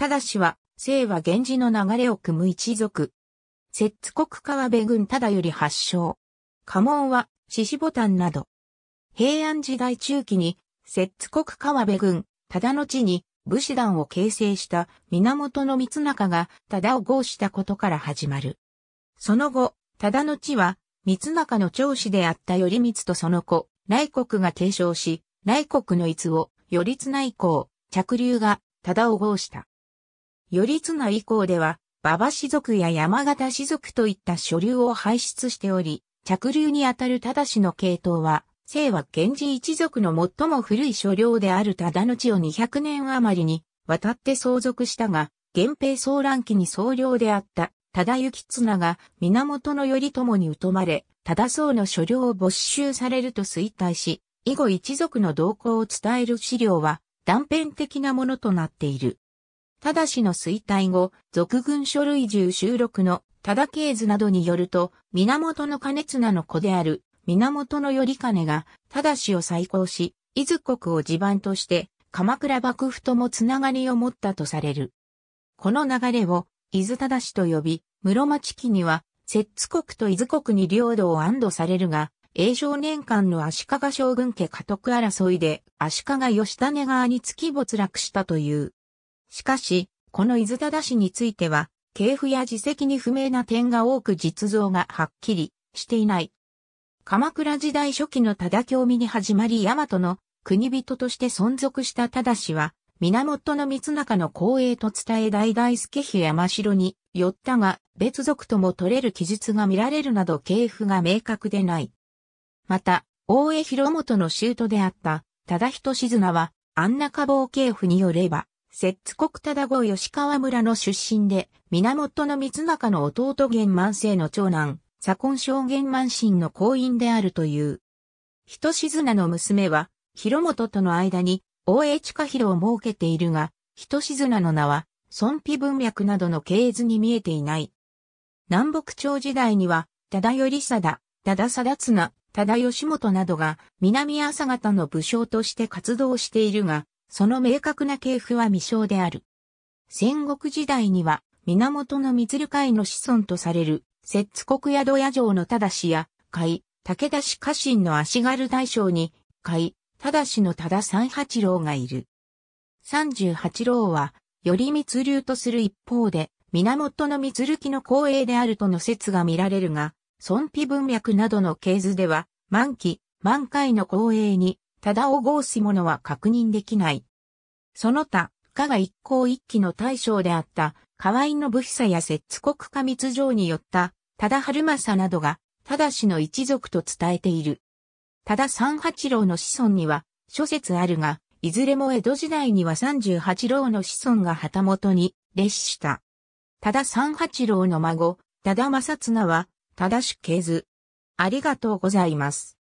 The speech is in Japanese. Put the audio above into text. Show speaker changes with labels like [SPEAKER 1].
[SPEAKER 1] ただしは、姓は源氏の流れを組む一族。摂津国川辺軍ただより発祥。家紋は、獅子ボタンなど。平安時代中期に、摂津国川辺軍、ただの地に、武士団を形成した源の光中が、ただを合したことから始まる。その後、ただの地は、光中の長子であった頼光とその子、内国が継承し、内国の逸を、頼綱以降、着流が、ただを合した。頼綱以降では、馬場氏族や山形氏族といった所流を排出しており、着流にあたる忠氏の系統は、清和源氏一族の最も古い所領である忠の地を200年余りに渡って相続したが、源平騒乱期に総領であった忠行綱が源頼朝に疎まれ、忠宗の所領を没収されると衰退し、以後一族の動向を伝える資料は断片的なものとなっている。忠しの衰退後、俗軍書類中収録の忠経図などによると、源兼綱の子である、源頼兼が、忠しを再興し、伊豆国を地盤として、鎌倉幕府ともつながりを持ったとされる。この流れを、伊豆忠氏と呼び、室町期には、摂津国と伊豆国に領土を安堵されるが、永正年間の足利将軍家家督争いで、足利義種側に突き没落したという。しかし、この伊豆忠氏については、系譜や自責に不明な点が多く実像がはっきりしていない。鎌倉時代初期の忠興味に始まり大和の国人として存続した忠氏は、源光中の光栄と伝え大大助比山城に寄ったが、別族とも取れる記述が見られるなど系譜が明確でない。また、大江広元の徒であった、忠人静奈は、安中坊系譜によれば、摂津国忠後吉川村の出身で、源の光中の弟玄満世の長男、左近将玄満神の後院であるという。人静なの娘は、広本との間に、大江近広を設けているが、人静なの名は、孫妃文脈などの系図に見えていない。南北朝時代には、忠頼貞、忠貞綱、忠義元などが、南朝方の武将として活動しているが、その明確な系譜は未詳である。戦国時代には、源の密流会の子孫とされる、摂津国宿屋城の正や、海、武田氏家臣の足軽大将に、海、正の忠三八郎がいる。三十八郎は、より密流とする一方で、源の密流記の光栄であるとの説が見られるが、孫卑文脈などの系図では、満期、満開の光栄に、ただを合すものは確認できない。その他、加賀一向一揆の大将であった、河合の武久や摂津国家密城によった、ただ春正などが、ただしの一族と伝えている。ただ三八郎の子孫には、諸説あるが、いずれも江戸時代には三十八郎の子孫が旗本に列した。ただ三八郎の孫、ただ正綱は、ただし系図。ありがとうございます。